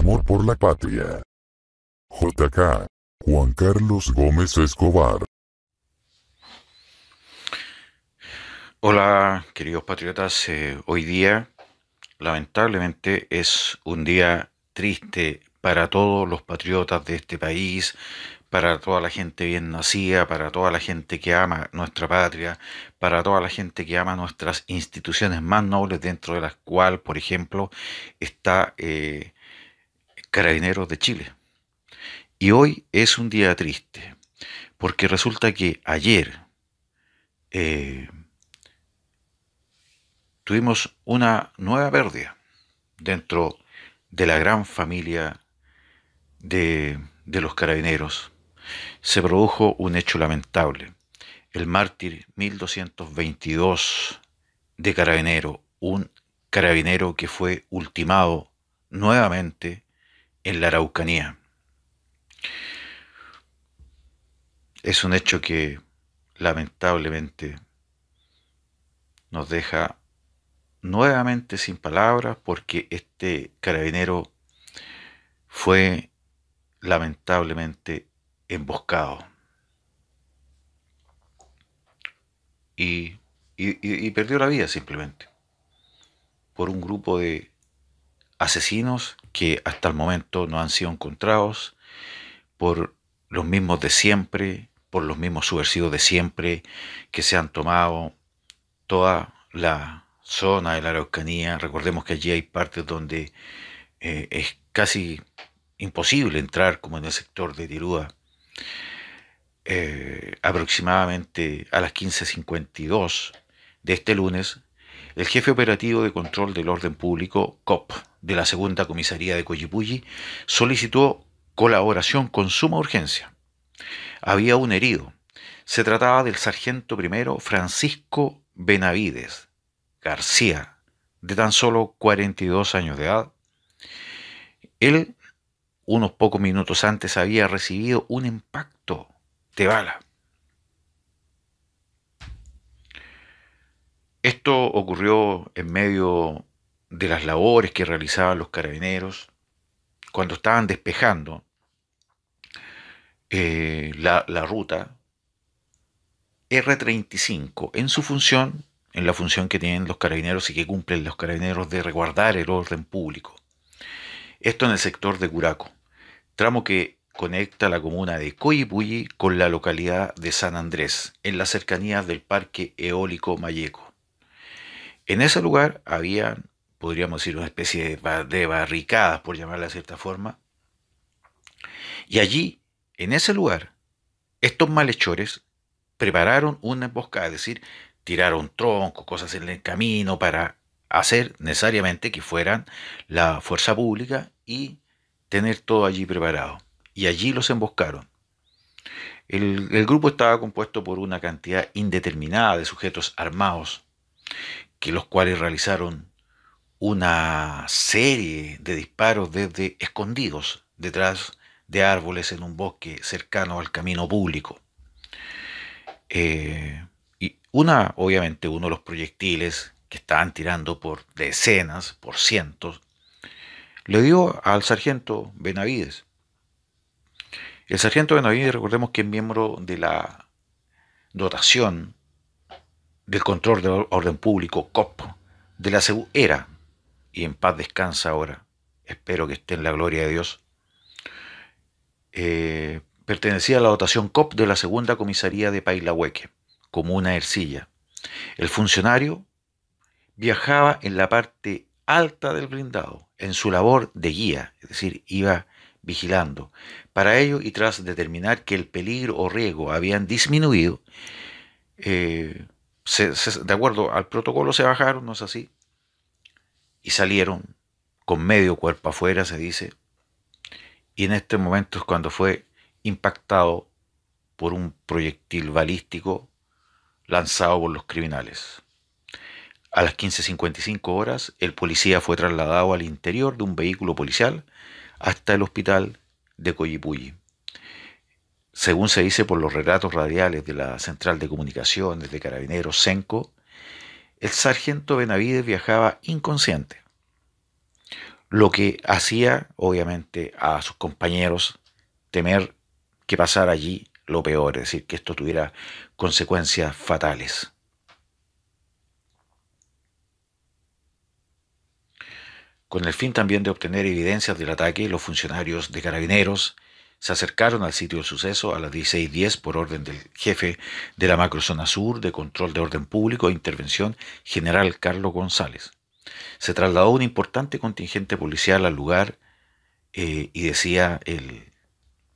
amor por la patria. JK. Juan Carlos Gómez Escobar. Hola, queridos patriotas. Eh, hoy día, lamentablemente, es un día triste para todos los patriotas de este país, para toda la gente bien nacida, para toda la gente que ama nuestra patria, para toda la gente que ama nuestras instituciones más nobles, dentro de las cuales, por ejemplo, está eh, Carabineros de Chile. Y hoy es un día triste, porque resulta que ayer eh, tuvimos una nueva pérdida dentro de la gran familia de, de los carabineros. Se produjo un hecho lamentable. El mártir 1222 de carabinero, un carabinero que fue ultimado nuevamente en la Araucanía. Es un hecho que lamentablemente nos deja nuevamente sin palabras porque este carabinero fue lamentablemente emboscado. Y, y, perdió la vida simplemente por un grupo de asesinos que hasta el momento no han sido encontrados por los mismos de siempre, por los mismos subversivos de siempre, que se han tomado toda la zona de la Araucanía. Recordemos que allí hay partes donde eh, es casi imposible entrar, como en el sector de Tirúa. Eh, aproximadamente a las 15.52 de este lunes, el jefe operativo de control del orden público, COP, de la segunda comisaría de Coyipulli, solicitó colaboración con suma urgencia. Había un herido. Se trataba del sargento primero Francisco Benavides García, de tan solo 42 años de edad. Él, unos pocos minutos antes, había recibido un impacto de bala Esto ocurrió en medio de las labores que realizaban los carabineros cuando estaban despejando eh, la, ruta R35 en su función, en la función que tienen los carabineros y que cumplen los carabineros de resguardar el orden público. Esto en el sector de Curaco, tramo que conecta la comuna de Coyipulli con la localidad de San Andrés, en las cercanías del Parque Eólico Mayeco. En ese lugar había, podríamos decir, una especie de barricadas, por llamarla de cierta forma. Y allí, en ese lugar, estos malhechores prepararon una emboscada, es decir, tiraron troncos, cosas en el camino para hacer necesariamente que fueran la fuerza pública y tener todo allí preparado. Y allí los emboscaron. El, el, grupo estaba compuesto por una cantidad indeterminada de sujetos armados que los cuales realizaron una serie de disparos desde escondidos detrás de árboles en un bosque cercano al camino público. Eh, y una, obviamente, uno de los proyectiles que estaban tirando por decenas, por cientos, le dio al sargento Benavides. El sargento Benavides, recordemos que es miembro de la dotación del control del orden público, COP, de la CEU era, y en paz descansa ahora, espero que esté en la gloria de Dios, eh, pertenecía a la dotación COP de la segunda comisaría de Pailahueque, una Ercilla. El funcionario viajaba en la parte alta del blindado, en su labor de guía, es decir, iba vigilando. Para ello, y tras determinar que el peligro o riesgo habían disminuido, eh, de acuerdo al protocolo se bajaron, ¿no es así? Y salieron con medio cuerpo afuera, se dice. Y en este momento es cuando fue impactado por un proyectil balístico lanzado por los criminales. A las 15.55 horas, el policía fue trasladado al interior de un vehículo policial hasta el hospital de Coyipulli según se dice por los relatos radiales de la Central de Comunicaciones de Carabineros Senco, el sargento Benavides viajaba inconsciente, lo que hacía obviamente a sus compañeros temer que pasara allí lo peor, es decir, que esto tuviera consecuencias fatales. Con el fin también de obtener evidencias del ataque, los funcionarios de carabineros se acercaron al sitio del suceso a las 16.10 por orden del jefe de la macrozona sur de control de orden público e intervención, general Carlos González. Se trasladó un importante contingente policial al lugar eh, y decía el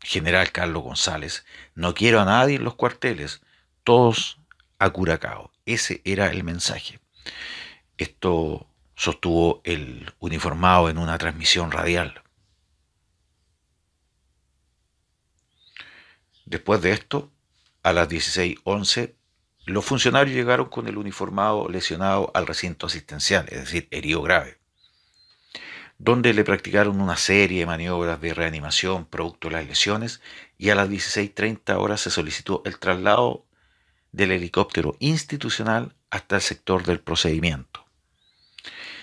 general Carlos González, no quiero a nadie en los cuarteles, todos a Curacao. Ese era el mensaje. Esto sostuvo el uniformado en una transmisión radial. Después de esto, a las 16.11, los funcionarios llegaron con el uniformado lesionado al recinto asistencial, es decir, herido grave, donde le practicaron una serie de maniobras de reanimación producto de las lesiones y a las 16.30 horas se solicitó el traslado del helicóptero institucional hasta el sector del procedimiento.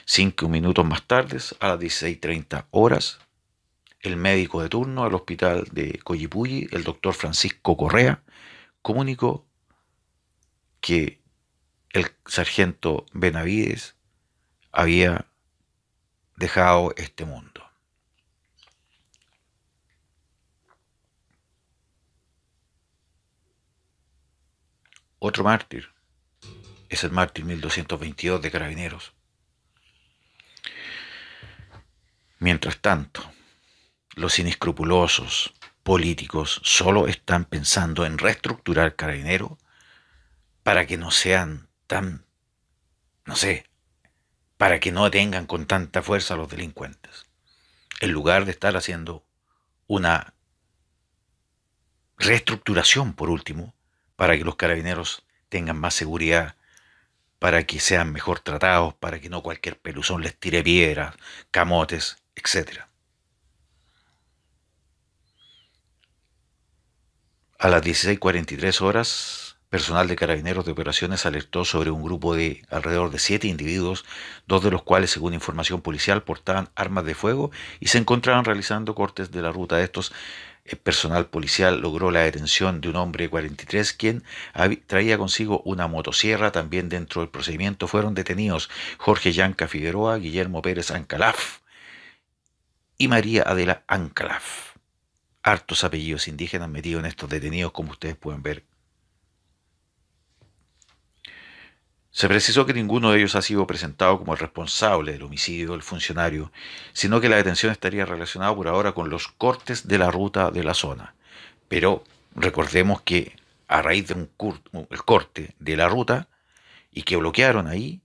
Cinco minutos más tarde, a las 16.30 horas, el médico de turno al hospital de Coyipulli, el doctor Francisco Correa, comunicó que el sargento Benavides había dejado este mundo. Otro mártir es el mártir 1222 de Carabineros. Mientras tanto, los inescrupulosos políticos solo están pensando en reestructurar carabinero para que no sean tan, no sé, para que no tengan con tanta fuerza a los delincuentes, en lugar de estar haciendo una reestructuración, por último, para que los carabineros tengan más seguridad, para que sean mejor tratados, para que no cualquier peluzón les tire piedras, camotes, etcétera. A las 16.43 horas, personal de carabineros de operaciones alertó sobre un grupo de alrededor de siete individuos, dos de los cuales, según información policial, portaban armas de fuego y se encontraban realizando cortes de la ruta. de Estos el personal policial logró la detención de un hombre de 43 quien traía consigo una motosierra. También dentro del procedimiento fueron detenidos Jorge Yanca Figueroa, Guillermo Pérez Ancalaf y María Adela Ancalaf hartos apellidos indígenas metidos en estos detenidos, como ustedes pueden ver. Se precisó que ninguno de ellos ha sido presentado como el responsable del homicidio del funcionario, sino que la detención estaría relacionada por ahora con los cortes de la ruta de la zona. Pero recordemos que a raíz de un corte de la ruta y que bloquearon ahí,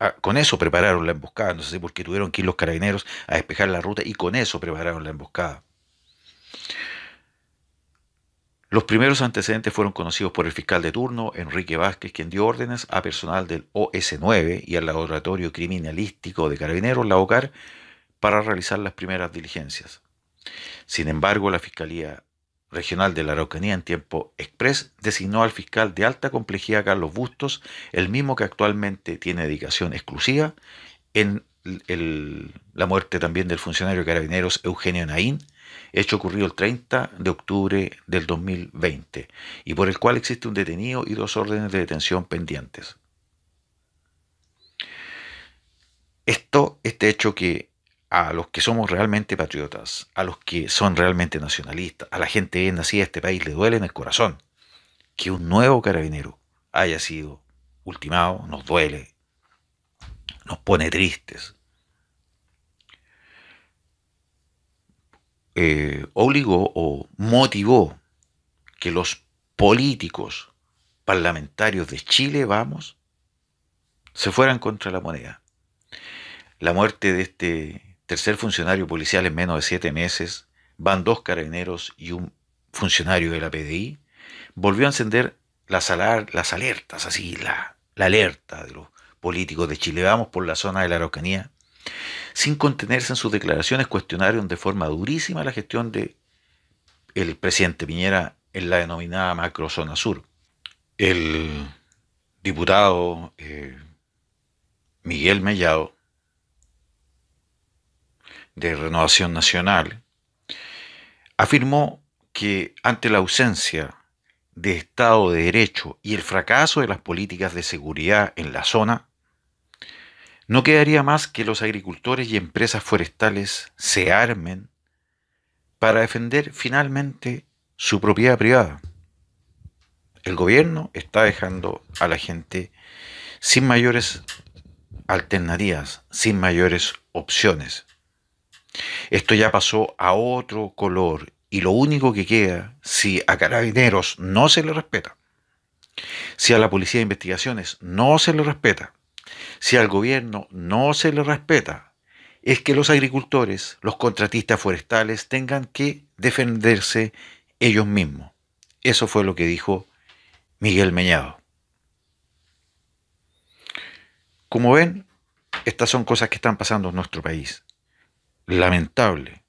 ah, con eso prepararon la emboscada, no sé por qué tuvieron que ir los carabineros a despejar la ruta y con eso prepararon la emboscada. Los primeros antecedentes fueron conocidos por el fiscal de turno, Enrique Vázquez, quien dio órdenes a personal del OS9 y al Laboratorio Criminalístico de Carabineros, la OCAR, para realizar las primeras diligencias. Sin embargo, la Fiscalía Regional de la Araucanía en tiempo express designó al fiscal de alta complejidad Carlos Bustos, el mismo que actualmente tiene dedicación exclusiva en la muerte también del funcionario de Carabineros Eugenio Naín, hecho ocurrido el 30 de octubre del 2020 y por el cual existe un detenido y dos órdenes de detención pendientes. Esto, este hecho que a los que somos realmente patriotas, a los que son realmente nacionalistas, a la gente nacida a este país, le duele en el corazón que un nuevo carabinero haya sido ultimado, nos duele, nos pone tristes, Eh, obligó o motivó que los políticos parlamentarios de Chile, vamos, se fueran contra la moneda. La muerte de este tercer funcionario policial en menos de siete meses, van dos carabineros y un funcionario de la PDI, volvió a encender las, las alertas, así, la, la alerta de los políticos de Chile. Vamos por la zona de la Araucanía sin contenerse en sus declaraciones cuestionaron de forma durísima la gestión del presidente Piñera en la denominada macrozona sur. El diputado eh, Miguel Mellado de Renovación Nacional afirmó que ante la ausencia de Estado de Derecho y el fracaso de las políticas de seguridad en la zona, no quedaría más que los agricultores y empresas forestales se armen para defender finalmente su propiedad privada. El gobierno está dejando a la gente sin mayores alternativas, sin mayores opciones. Esto ya pasó a otro color y lo único que queda, si a carabineros no se le respeta, si a la policía de investigaciones no se le respeta, si al gobierno no se le respeta, es que los agricultores, los contratistas forestales, tengan que defenderse ellos mismos. Eso fue lo que dijo Miguel Meñado. Como ven, estas son cosas que están pasando en nuestro país. Lamentable.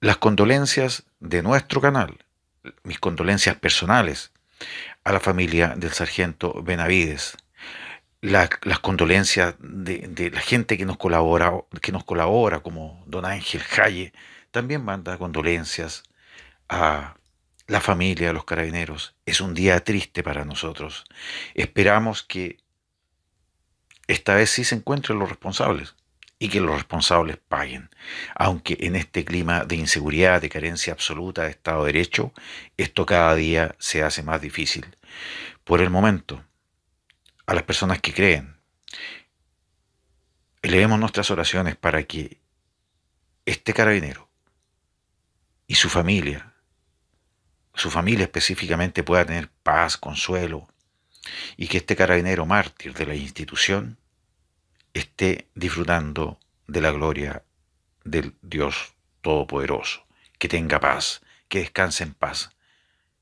Las condolencias de nuestro canal, mis condolencias personales a la familia del sargento Benavides las condolencias de, la gente que nos colabora, que nos colabora como don Ángel Jalle, también manda condolencias a la familia, de los carabineros. Es un día triste para nosotros. Esperamos que esta vez sí se encuentren los responsables y que los responsables paguen. Aunque en este clima de inseguridad, de carencia absoluta de Estado de Derecho, esto cada día se hace más difícil. Por el momento, a las personas que creen. leemos nuestras oraciones para que este carabinero y su familia, su familia específicamente pueda tener paz, consuelo, y que este carabinero mártir de la institución esté disfrutando de la gloria del Dios Todopoderoso, que tenga paz, que descanse en paz.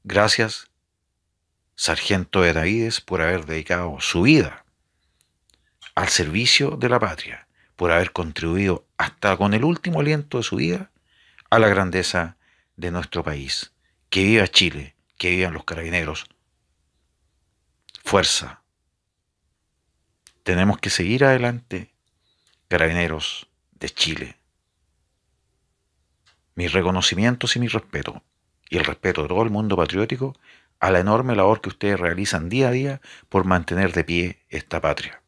Gracias sargento de Davides por haber dedicado su vida al servicio de la patria, por haber contribuido hasta con el último aliento de su vida a la grandeza de nuestro país. Que viva Chile, que vivan los carabineros. Fuerza. Tenemos que seguir adelante, carabineros de Chile. Mis reconocimientos y mi respeto, y el respeto de todo el mundo patriótico a la enorme labor que ustedes realizan día a día por mantener de pie esta patria.